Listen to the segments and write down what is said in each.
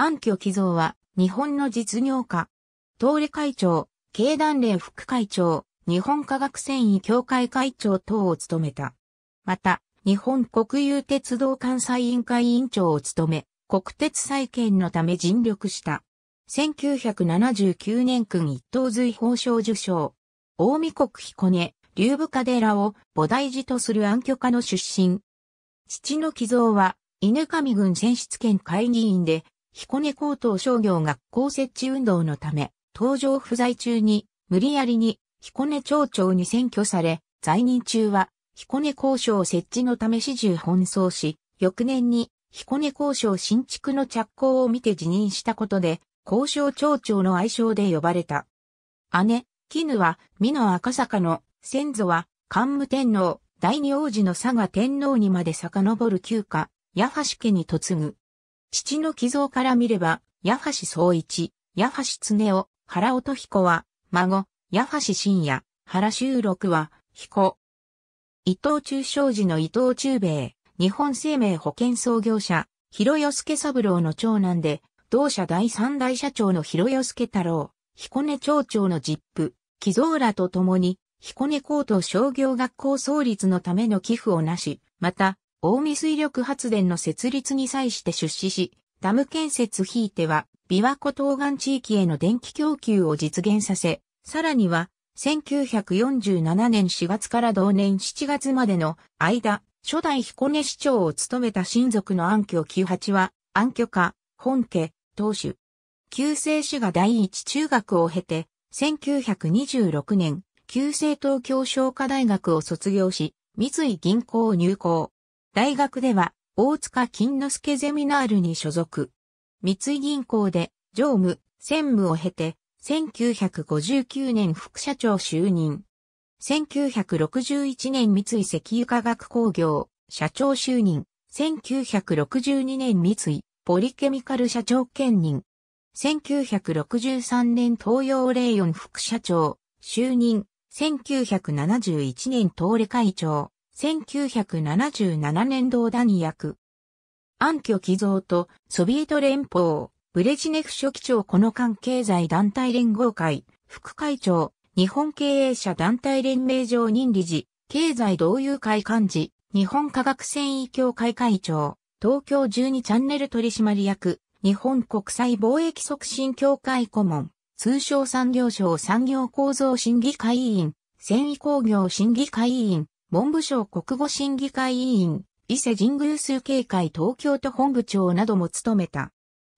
安居寄贈は、日本の実業家。東レ会長、経団連副会長、日本科学繊維協会会長等を務めた。また、日本国有鉄道関西委員会委員長を務め、国鉄再建のため尽力した。1979年君一等随法賞受賞。大見国彦根、龍部家寺を菩提寺とする安居家の出身。父の寄贈は、犬上郡選出権会議員で、彦根高等商業学校設置運動のため、登場不在中に、無理やりに彦根町長に選挙され、在任中は彦根交渉設置のため始終奔走し、翌年に彦根交渉新築の着工を見て辞任したことで、交渉町長の愛称で呼ばれた。姉、絹は、美濃赤坂の先祖は、桓武天皇、第二王子の佐賀天皇にまで遡る旧家、八橋家に嫁ぐ。父の寄贈から見れば、八橋総一、八橋常夫、原音彦は、孫、八橋信也、原修六は、彦。伊藤忠商事の伊藤忠兵衛、日本生命保険創業者、広与助三郎の長男で、同社第三代社長の広与助太郎、彦根町長の実父、寄贈らと共に、彦根高等商業学校創立のための寄付をなし、また、大見水力発電の設立に際して出資し、ダム建設ひいては、琵琶湖東岸地域への電気供給を実現させ、さらには、1947年4月から同年7月までの間、初代彦根市長を務めた親族の暗居九八は、暗居家、本家、当主。旧姓氏が第一中学を経て、1926年、旧姓東京商科大学を卒業し、三井銀行を入校。大学では、大塚金之助ゼミナールに所属。三井銀行で、常務、専務を経て、1959年副社長就任。1961年三井石油化学工業、社長就任。1962年三井、ポリケミカル社長兼任。1963年東洋レイオン副社長、就任。1971年東レ会長。1977年同団役。暗挙寄贈とソビエト連邦、ブレジネフ書記長この間経済団体連合会、副会長、日本経営者団体連盟上任理事、経済同友会幹事、日本科学繊維協会会長、東京12チャンネル取締役、日本国際貿易促進協会顧問、通商産業省産業構造審議会委員、繊維工業審議会委員、文部省国語審議会委員、伊勢神宮数警会東京都本部長なども務めた。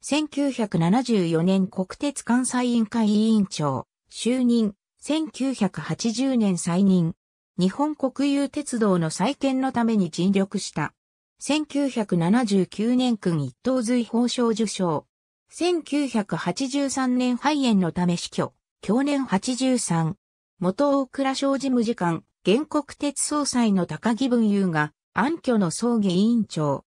1974年国鉄関西委員会委員長、就任、1980年再任、日本国有鉄道の再建のために尽力した。1979年君一等随法賞受賞。1983年肺炎のため死去。去年83。元大倉省事務次官、原告鉄総裁の高木文雄が、暗挙の葬儀委員長。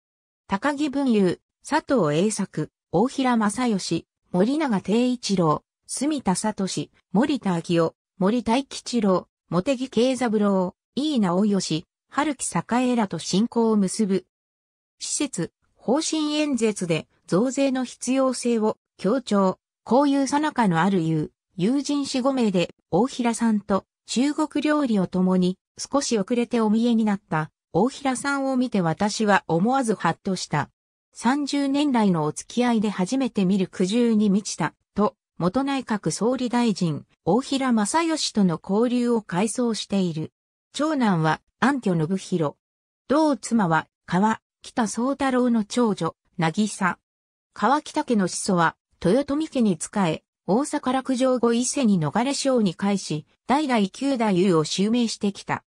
高木文雄、佐藤栄作、大平正義、森永定一郎、住田聡、森田昭夫、森大吉郎、茂木慶三郎、飯直義、春木栄らと信仰を結ぶ。施設、方針演説で増税の必要性を強調、こういうさなかのある言う、友人四五名で大平さんと中国料理を共に少し遅れてお見えになった大平さんを見て私は思わずハッとした。30年来のお付き合いで初めて見る苦渋に満ちた、と、元内閣総理大臣、大平正義との交流を回想している。長男は、安居信弘。同妻は、川、北宗太郎の長女、渚。川北家の始祖は、豊臣家に仕え、大阪落城後伊勢に逃れ将に返し、代々旧太夫を襲名してきた。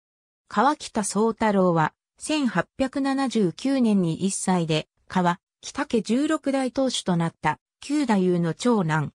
川北宗太郎は、1879年に1歳で、川北家16代当主となった、旧太夫の長男、